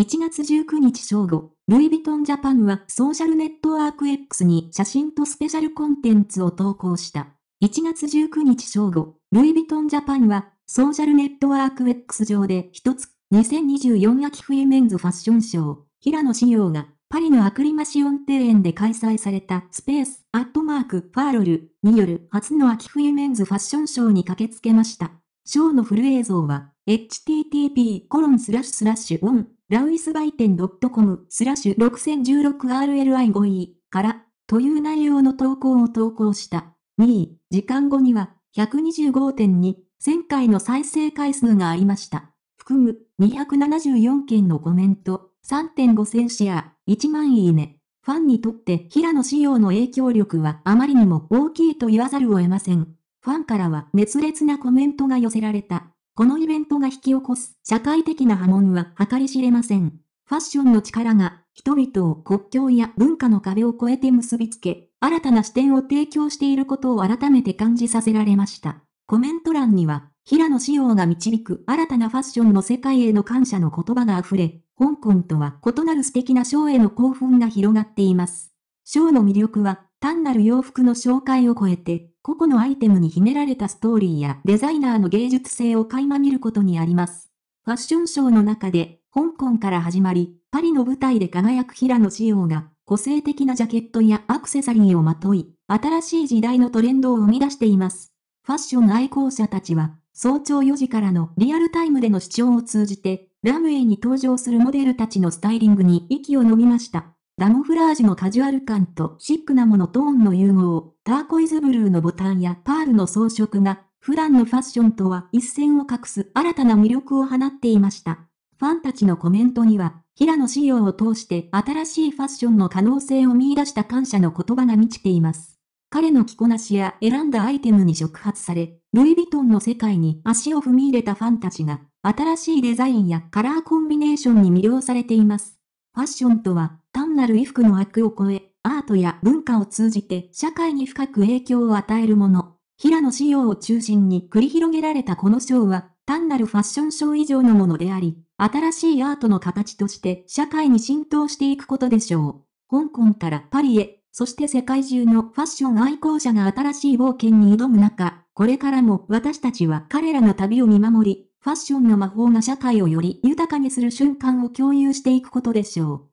1月19日正午、ルイ・ヴィトン・ジャパンはソーシャルネットワーク X に写真とスペシャルコンテンツを投稿した。1月19日正午、ルイ・ヴィトン・ジャパンはソーシャルネットワーク X 上で一つ、2024秋冬メンズファッションショー、平野紫耀がパリのアクリマシオン庭園で開催されたスペースアットマークファーロルによる初の秋冬メンズファッションショーに駆けつけました。ショーのフル映像は http:// オンラウイス売店 .com スラッシュ 6016RLI5E からという内容の投稿を投稿した。2位、時間後には125.2、1000回の再生回数がありました。含む274件のコメント、3.5千シェア、1万いいね。ファンにとって平野仕様の影響力はあまりにも大きいと言わざるを得ません。ファンからは熱烈なコメントが寄せられた。このイベントが引き起こす社会的な波紋は計り知れません。ファッションの力が人々を国境や文化の壁を越えて結びつけ、新たな視点を提供していることを改めて感じさせられました。コメント欄には、平野紫耀が導く新たなファッションの世界への感謝の言葉が溢れ、香港とは異なる素敵なショーへの興奮が広がっています。ショーの魅力は、単なる洋服の紹介を超えて、個々のアイテムに秘められたストーリーやデザイナーの芸術性を垣間見ることにあります。ファッションショーの中で、香港から始まり、パリの舞台で輝く平野仕様が、個性的なジャケットやアクセサリーをまとい、新しい時代のトレンドを生み出しています。ファッション愛好者たちは、早朝4時からのリアルタイムでの視聴を通じて、ラムウェイに登場するモデルたちのスタイリングに息を飲みました。ラモフラージュのカジュアル感とシックなモノトーンの融合、ターコイズブルーのボタンやパールの装飾が、普段のファッションとは一線を画す新たな魅力を放っていました。ファンたちのコメントには、平野仕様を通して新しいファッションの可能性を見出した感謝の言葉が満ちています。彼の着こなしや選んだアイテムに触発され、ルイ・ヴィトンの世界に足を踏み入れたファンたちが、新しいデザインやカラーコンビネーションに魅了されています。ファッションとは単なる衣服の悪を超え、アートや文化を通じて社会に深く影響を与えるもの。平野紫耀を中心に繰り広げられたこの賞は、単なるファッションショー以上のものであり、新しいアートの形として社会に浸透していくことでしょう。香港からパリへ、そして世界中のファッション愛好者が新しい冒険に挑む中、これからも私たちは彼らの旅を見守り、ファッションの魔法が社会をより豊かにする瞬間を共有していくことでしょう。